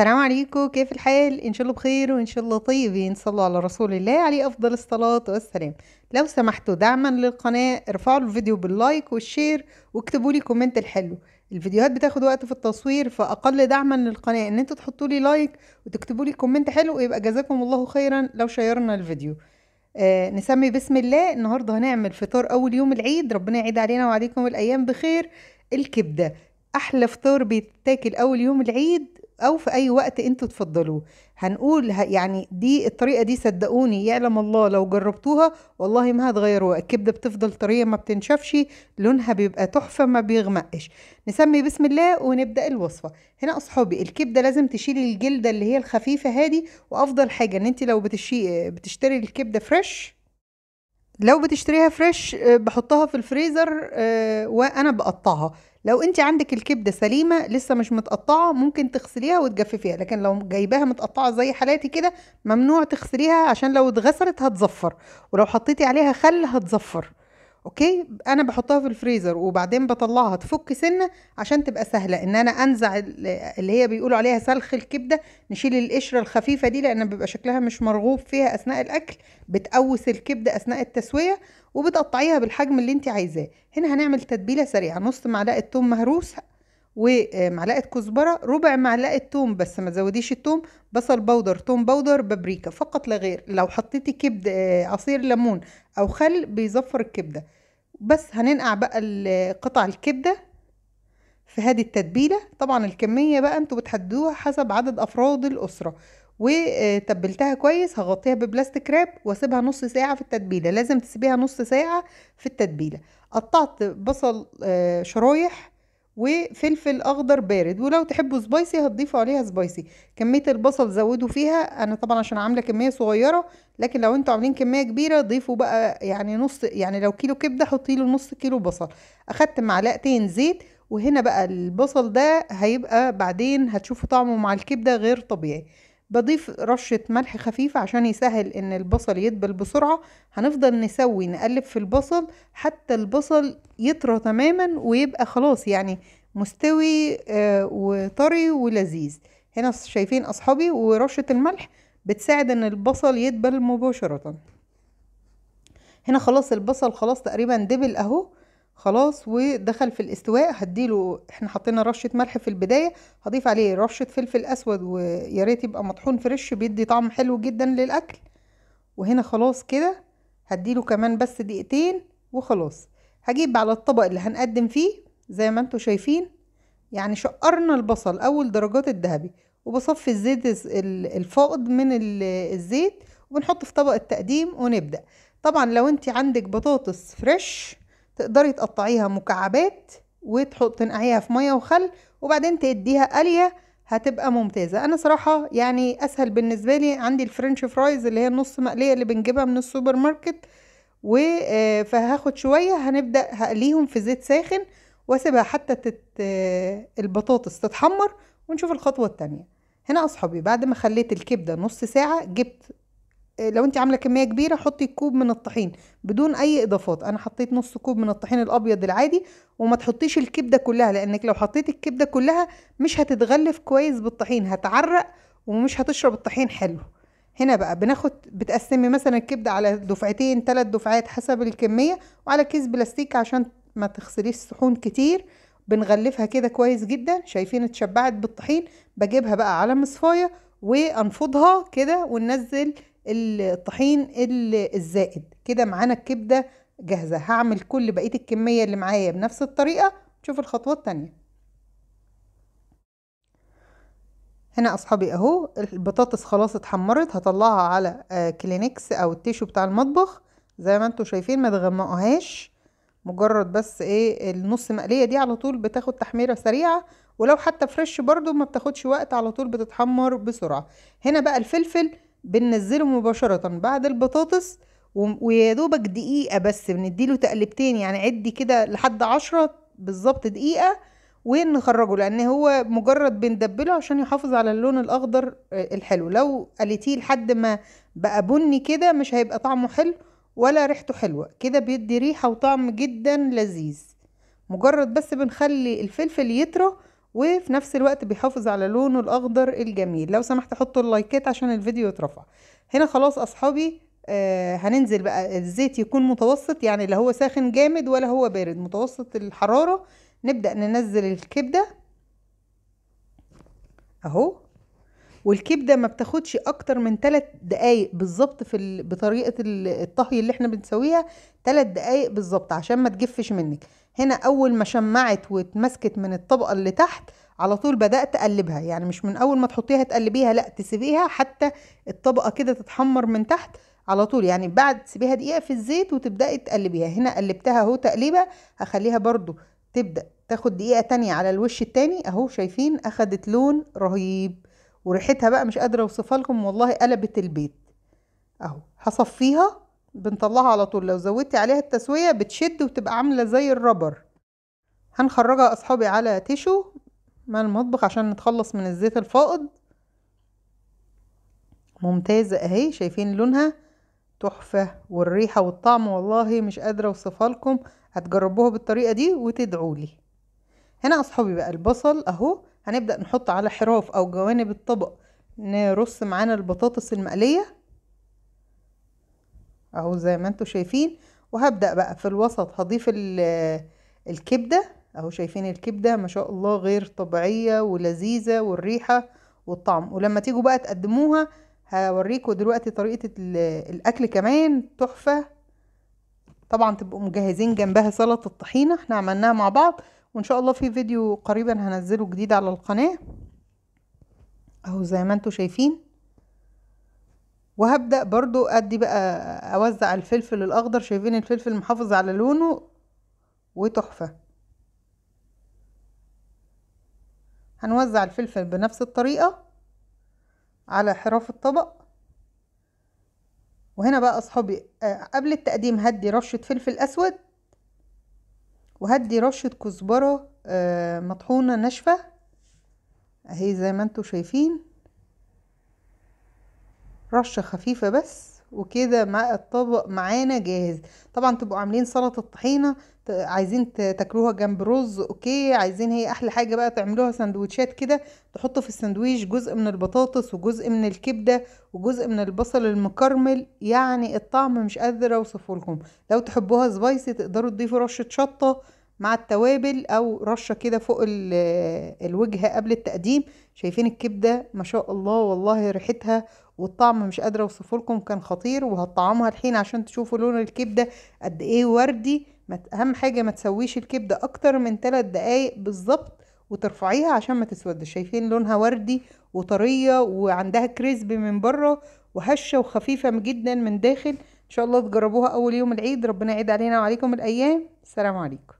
السلام عليكم كيف الحال ان شاء الله بخير وان شاء الله طيبين صلوا على رسول الله عليه افضل الصلاه والسلام لو سمحتوا دعما للقناه ارفعوا الفيديو باللايك والشير واكتبوا لي كومنت الحلو الفيديوهات بتاخد وقت في التصوير فاقل دعما للقناه ان انتوا تحطوا لي لايك وتكتبوا لي كومنت حلو يبقى جزاكم الله خيرا لو شيرنا الفيديو آه نسمي بسم الله النهارده هنعمل فطار اول يوم العيد ربنا يعيد علينا وعليكم الايام بخير الكبده احلى فطار بيتاكل اول يوم العيد او في اي وقت انتوا تفضلوه هنقول يعني دي الطريقه دي صدقوني يعلم الله لو جربتوها والله ما هتغيروها الكبده بتفضل طريه ما بتنشفش لونها بيبقى تحفه ما بيغمقش نسمي بسم الله ونبدا الوصفه هنا اصحابي الكبده لازم تشيلي الجلده اللي هي الخفيفه هادي وافضل حاجه ان انت لو بتشي بتشتري الكبده فريش لو بتشتريها فريش آه، بحطها في الفريزر آه، وانا بقطعها لو انت عندك الكبده سليمه لسه مش متقطعه ممكن تغسليها وتجففيها لكن لو جايباها متقطعه زي حالاتي كده ممنوع تغسليها عشان لو اتغسلت هتزفر ولو حطيتي عليها خل هتزفر اوكي انا بحطها في الفريزر وبعدين بطلعها تفك سنه عشان تبقى سهله ان انا انزع اللي هي بيقولوا عليها سلخ الكبده نشيل القشره الخفيفه دي لان بيبقى شكلها مش مرغوب فيها اثناء الاكل بتقوس الكبده اثناء التسويه وبتقطعيها بالحجم اللي انت عايزاه هنا هنعمل تتبيله سريعه نص معلقه ثوم مهروس ومعلقه آه، كزبره ربع معلقه توم بس ما تزوديش التوم بصل بودر توم بودر بابريكا فقط لا غير لو حطيتي كبد آه، عصير ليمون او خل بيزفر الكبده بس هننقع بقى قطع الكبدة في هذه التتبيلة طبعا الكمية بقى انتوا بتحددوها حسب عدد افراد الاسرة وتبلتها كويس هغطيها ببلاستيك راب واسيبها نص ساعة في التتبيلة لازم تسيبيها نص ساعة في التتبيلة قطعت بصل آه، شرايح وفلفل اخضر بارد ولو تحبوا سبايسي هتضيفوا عليها سبايسي كميه البصل زودوا فيها انا طبعا عشان عامله كميه صغيره لكن لو انتوا عاملين كميه كبيره ضيفوا بقى يعني نص يعني لو كيلو كبده حطي له نص كيلو بصل اخدت معلقتين زيت وهنا بقى البصل ده هيبقى بعدين هتشوفوا طعمه مع الكبده غير طبيعي بضيف رشة ملح خفيفة عشان يسهل ان البصل يدبل بسرعة هنفضل نسوي نقلب في البصل حتى البصل يطرى تماما ويبقى خلاص يعني مستوي آه، وطري ولذيذ هنا شايفين اصحابي ورشة الملح بتساعد ان البصل يدبل مباشرة هنا خلاص البصل خلاص تقريبا دبل اهو خلاص ودخل في الاستواء هديله احنا حطينا رشه ملح في البدايه هضيف عليه رشه فلفل اسود وياريت يبقى مطحون فريش بيدي طعم حلو جدا للاكل وهنا خلاص كده هديله كمان بس دقيقتين وخلاص هجيب على الطبق اللي هنقدم فيه زي ما انتم شايفين يعني شقرنا البصل اول درجات الذهبي وبصفي الزيت الفائض من الزيت وبنحط في طبق التقديم ونبدا طبعا لو انت عندك بطاطس فريش تقدري تقطعيها مكعبات وتحط تنقعيها في ميه وخل وبعدين تديها قليه هتبقى ممتازه انا صراحه يعني اسهل بالنسبه لي عندي الفرنش فرايز اللي هي النص مقليه اللي بنجيبها من السوبر ماركت و آه، فهاخد شويه هنبدا هقليهم في زيت ساخن واسيبها حتى تت... آه، البطاطس تتحمر ونشوف الخطوه التانية هنا اصحابي بعد ما خليت الكبده نص ساعه جبت آه، لو انت عامله كميه كبيره حطي كوب من الطحين بدون اي اضافات انا حطيت نص كوب من الطحين الابيض العادي وما تحطيش الكبده كلها لانك لو حطيت الكبده كلها مش هتتغلف كويس بالطحين هتعرق ومش هتشرب الطحين حلو هنا بقى بناخد بتقسمي مثلا الكبده على دفعتين ثلاث دفعات حسب الكميه وعلى كيس بلاستيك عشان ما تخسريش صحون كتير بنغلفها كده كويس جدا شايفين اتشبعت بالطحين بجيبها بقى على مصفايه وانفضها كده وننزل الطحين الزائد كده معانا الكبدة جاهزة هعمل كل بقية الكمية اللي معايا بنفس الطريقة نشوف الخطوة التانية هنا اصحابي اهو البطاطس خلاص اتحمرت هطلعها على آه، كلينكس او التيشو بتاع المطبخ زي ما انتم شايفين ما تغمقوهاش مجرد بس ايه النص مقليه دي على طول بتاخد تحميره سريعه ولو حتى فريش برضو ما بتاخدش وقت على طول بتتحمر بسرعه هنا بقى الفلفل بننزله مباشرة بعد البطاطس ويا دوبك دقيقة بس بنديله تقلبتين يعني عدي كده لحد عشرة بالظبط دقيقة ونخرجه لان هو مجرد بندبله عشان يحافظ على اللون الاخضر آه، الحلو لو قلتيه لحد ما بقى بني كده مش هيبقى طعمه حلو ولا ريحته حلوة كده بيدي ريحة وطعم جدا لذيذ مجرد بس بنخلي الفلفل يطرى وفي نفس الوقت بيحافظ على لونه الاخضر الجميل لو سمحت حطوا اللايكات عشان الفيديو يترفع هنا خلاص اصحابي آه هننزل بقى الزيت يكون متوسط يعني لا هو ساخن جامد ولا هو بارد متوسط الحرارة نبدأ ننزل الكبدة اهو والكبده ما بتاخدش اكتر من 3 دقايق بالظبط في بطريقه الطهي اللي احنا بنسويها 3 دقايق بالظبط عشان ما تجفش منك هنا اول ما شمعت واتمسكت من الطبقه اللي تحت على طول بدات اقلبها يعني مش من اول ما تحطيها تقلبيها لا تسيبيها حتى الطبقه كده تتحمر من تحت على طول يعني بعد تسيبيها دقيقه في الزيت وتبداي تقلبيها هنا قلبتها اهو تقليبه هخليها برضو تبدا تاخد دقيقه تانية على الوش التاني اهو شايفين اخدت لون رهيب وريحتها بقى مش قادره اوصفها لكم والله قلبت البيت اهو هصفيها بنطلعها على طول لو زودتي عليها التسوية بتشد وتبقى عاملة زي الربر هنخرجها أصحابي على تيشو مع المطبخ عشان نتخلص من الزيت الفائض ممتازة اهي شايفين لونها تحفة والريحة والطعم والله مش قادرة اوصفها لكم هتجربوها بالطريقة دي وتدعولي هنا اصحابي بقى البصل اهو هنبدأ نحط على حراف او جوانب الطبق نرص معانا البطاطس المقلية اهو زي ما انتم شايفين وهبدأ بقى في الوسط هضيف الكبدة اهو شايفين الكبدة ما شاء الله غير طبيعية ولذيذة والريحة والطعم ولما تيجوا بقى تقدموها هوريكم دلوقتي طريقة الاكل كمان تحفة طبعا تبقوا مجهزين جنبها سلطة الطحينة احنا عملناها مع بعض وان شاء الله في فيديو قريبا هنزله جديد على القناة اهو زي ما انتم شايفين وهبدأ برضو ادي بقى اوزع الفلفل الاخضر شايفين الفلفل محافظ على لونه وتحفة هنوزع الفلفل بنفس الطريقة على حراف الطبق وهنا بقى اصحابي آه، قبل التقديم هدي رشة فلفل اسود وهدي رشة كزبرة آه، مطحونة ناشفة اهي زي ما انتوا شايفين رشة خفيفة بس وكده مع الطبق معانا جاهز طبعا تبقوا عاملين سلطة الطحينة عايزين تاكلوها جنب رز اوكي عايزين هي احلى حاجة بقى تعملوها سندوتشات كده تحطوا في السندويش جزء من البطاطس وجزء من الكبدة وجزء من البصل المكرمل يعني الطعم مش قادرة اوصفه لكم لو تحبوها سبايسي تقدروا تضيفوا رشة شطة مع التوابل او رشه كده فوق آه، الوجه قبل التقديم شايفين الكبده ما شاء الله والله ريحتها والطعم مش قادره اوصفه لكم كان خطير وهطعمها الحين عشان تشوفوا لون الكبده قد ايه وردي اهم حاجه ما تسويش الكبده اكتر من 3 دقائق بالظبط وترفعيها عشان ما تسودش شايفين لونها وردي وطريه وعندها كريسبي من بره وهشه وخفيفه جدا من داخل ان شاء الله تجربوها اول يوم العيد ربنا يعيد علينا وعليكم الايام السلام عليكم